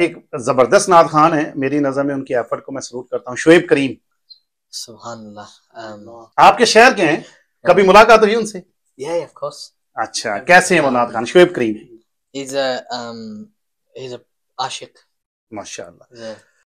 एक जबरदस्त नाद खान है मेरी नजर में उनकी एफर्ट को मैं सलूट करता हूँ शुएब करीम सुबह um, आपके शहर के हैं कभी मुलाकात हुई उनसे अच्छा कैसे हैं नाद खान शुएब करीम he's a, um, he's a आशिक माशाल्लाह yeah.